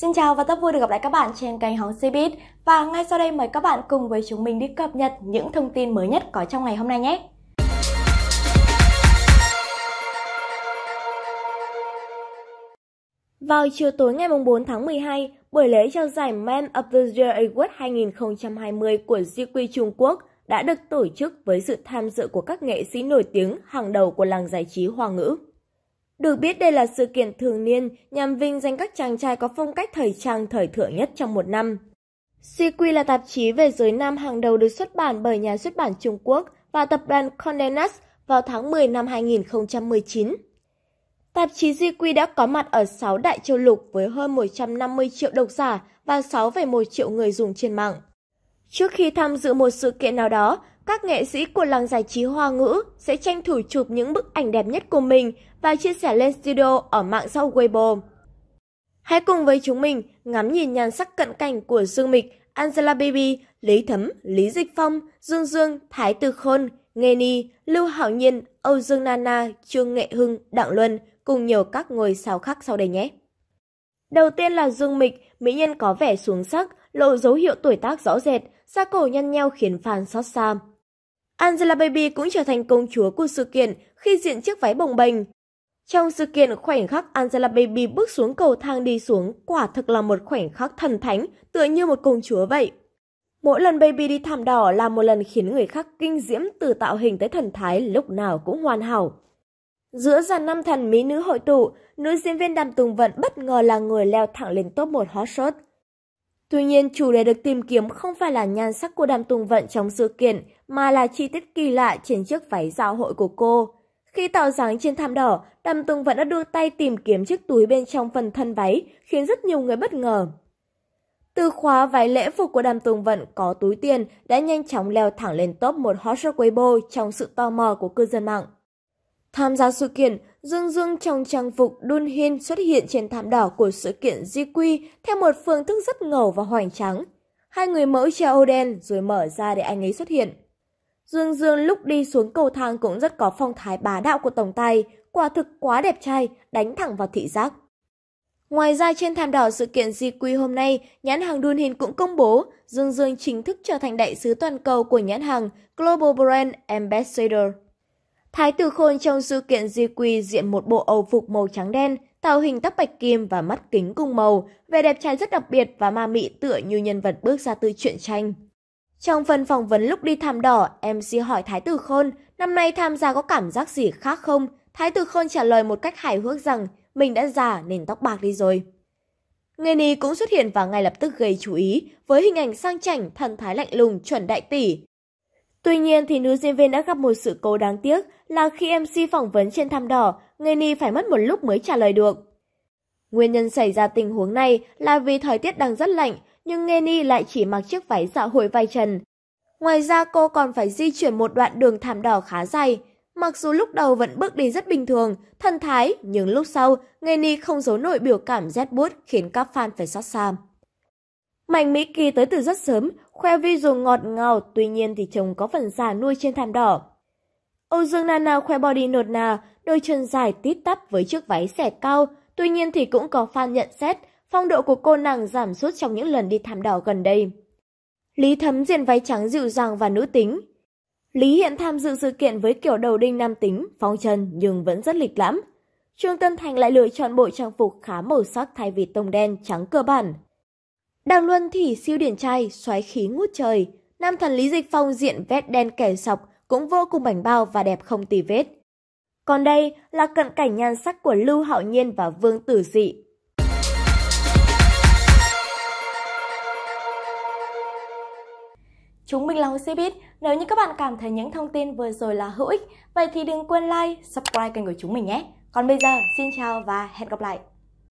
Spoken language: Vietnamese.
Xin chào và rất vui được gặp lại các bạn trên kênh Hóng Cbiz và ngay sau đây mời các bạn cùng với chúng mình đi cập nhật những thông tin mới nhất có trong ngày hôm nay nhé. Vào chiều tối ngày 4 tháng 12, buổi lễ trao giải Man of the Year Award 2020 của GQ Trung Quốc đã được tổ chức với sự tham dự của các nghệ sĩ nổi tiếng hàng đầu của làng giải trí Hoa ngữ. Được biết đây là sự kiện thường niên nhằm vinh danh các chàng trai có phong cách thời trang thời thượng nhất trong một năm. CQ là tạp chí về giới nam hàng đầu được xuất bản bởi nhà xuất bản Trung Quốc và tập đoàn Condé Nast vào tháng 10 năm 2019. Tạp chí GQ đã có mặt ở 6 đại châu lục với hơn 150 triệu độc giả và 6,1 triệu người dùng trên mạng. Trước khi tham dự một sự kiện nào đó, các nghệ sĩ của làng giải trí hoa ngữ sẽ tranh thủ chụp những bức ảnh đẹp nhất của mình và chia sẻ lên studio ở mạng xã hội Weibo. Hãy cùng với chúng mình ngắm nhìn nhan sắc cận cảnh của Dương Mịch, Angela Baby, Lý Thấm, Lý Dịch Phong, Dương Dương, Thái Từ Khôn, Nghê Ni, Lưu Hảo Nhiên, Âu Dương Nana, Trương Nghệ Hưng, Đặng Luân cùng nhiều các ngôi sao khác sau đây nhé. Đầu tiên là Dương Mịch, mỹ nhân có vẻ xuống sắc, lộ dấu hiệu tuổi tác rõ rệt, da cổ nhăn nheo khiến fan xót xa. Angela Baby cũng trở thành công chúa của sự kiện khi diện chiếc váy bồng bềnh. Trong sự kiện khoảnh khắc Angela Baby bước xuống cầu thang đi xuống quả thực là một khoảnh khắc thần thánh tựa như một công chúa vậy. Mỗi lần Baby đi thảm đỏ là một lần khiến người khác kinh diễm từ tạo hình tới thần thái lúc nào cũng hoàn hảo. Giữa dàn năm thần mỹ nữ hội tụ, nữ diễn viên Đàm Tùng Vận bất ngờ là người leo thẳng lên top 1 hot shot – Tuy nhiên, chủ đề được tìm kiếm không phải là nhan sắc của Đàm Tùng Vận trong sự kiện, mà là chi tiết kỳ lạ trên chiếc váy dạo hội của cô. Khi tạo dáng trên thảm đỏ, Đàm Tùng Vận đã đưa tay tìm kiếm chiếc túi bên trong phần thân váy, khiến rất nhiều người bất ngờ. Từ khóa váy lễ phục của Đàm Tùng Vận có túi tiền đã nhanh chóng leo thẳng lên top một hot shop Weibo trong sự tò mò của cư dân mạng. Tham gia sự kiện, Dương Dương trong trang phục đun hiên xuất hiện trên thảm đỏ của sự kiện GQ theo một phương thức rất ngầu và hoành tráng. Hai người mẫu treo đen rồi mở ra để anh ấy xuất hiện. Dương Dương lúc đi xuống cầu thang cũng rất có phong thái bá đạo của tổng tài, quả thực quá đẹp trai, đánh thẳng vào thị giác. Ngoài ra trên thảm đỏ sự kiện GQ hôm nay, nhãn hàng đun Dunhin cũng công bố Dương Dương chính thức trở thành đại sứ toàn cầu của nhãn hàng Global Brand Ambassador. Thái Tử Khôn trong sự kiện di quy diện một bộ âu phục màu trắng đen, tạo hình tóc bạch kim và mắt kính cùng màu, vẻ đẹp trai rất đặc biệt và ma mị tựa như nhân vật bước ra từ truyện tranh. Trong phần phỏng vấn lúc đi thảm đỏ, MC hỏi Thái Tử Khôn, năm nay tham gia có cảm giác gì khác không? Thái Tử Khôn trả lời một cách hài hước rằng mình đã già nên tóc bạc đi rồi. Người ní cũng xuất hiện và ngay lập tức gây chú ý với hình ảnh sang chảnh, thần thái lạnh lùng, chuẩn đại tỷ. Tuy nhiên thì nữ diễn viên đã gặp một sự cố đáng tiếc là khi MC phỏng vấn trên thăm đỏ, người Ni phải mất một lúc mới trả lời được. Nguyên nhân xảy ra tình huống này là vì thời tiết đang rất lạnh, nhưng Nghe Ni lại chỉ mặc chiếc váy dạ hội vai trần. Ngoài ra cô còn phải di chuyển một đoạn đường thảm đỏ khá dài. Mặc dù lúc đầu vẫn bước đi rất bình thường, thân thái, nhưng lúc sau, Nghe Ni không giấu nổi biểu cảm rét bút khiến các fan phải xót xa. Mảnh Mỹ Kỳ tới từ rất sớm, Khoe vi dù ngọt ngào, tuy nhiên thì chồng có phần già nuôi trên thảm đỏ. Âu Dương Nana khoe body nột nà, đôi chân dài tít tắp với chiếc váy xẻ cao, tuy nhiên thì cũng có fan nhận xét phong độ của cô nàng giảm sút trong những lần đi thảm đỏ gần đây. Lý Thấm diện váy trắng dịu dàng và nữ tính. Lý hiện tham dự sự kiện với kiểu đầu đinh nam tính, phong trần nhưng vẫn rất lịch lãm. Trương Tân Thành lại lựa chọn bộ trang phục khá màu sắc thay vì tông đen trắng cơ bản. Đàm luân thỉ siêu điển trai, xoáy khí ngút trời. Nam thần Lý Dịch Phong diện vét đen kẻ sọc, cũng vô cùng bảnh bao và đẹp không tì vết. Còn đây là cận cảnh nhan sắc của Lưu Hạo Nhiên và Vương Tử Dị. Chúng mình là Hồ Sĩ Bít. Nếu như các bạn cảm thấy những thông tin vừa rồi là hữu ích, vậy thì đừng quên like, subscribe kênh của chúng mình nhé. Còn bây giờ, xin chào và hẹn gặp lại!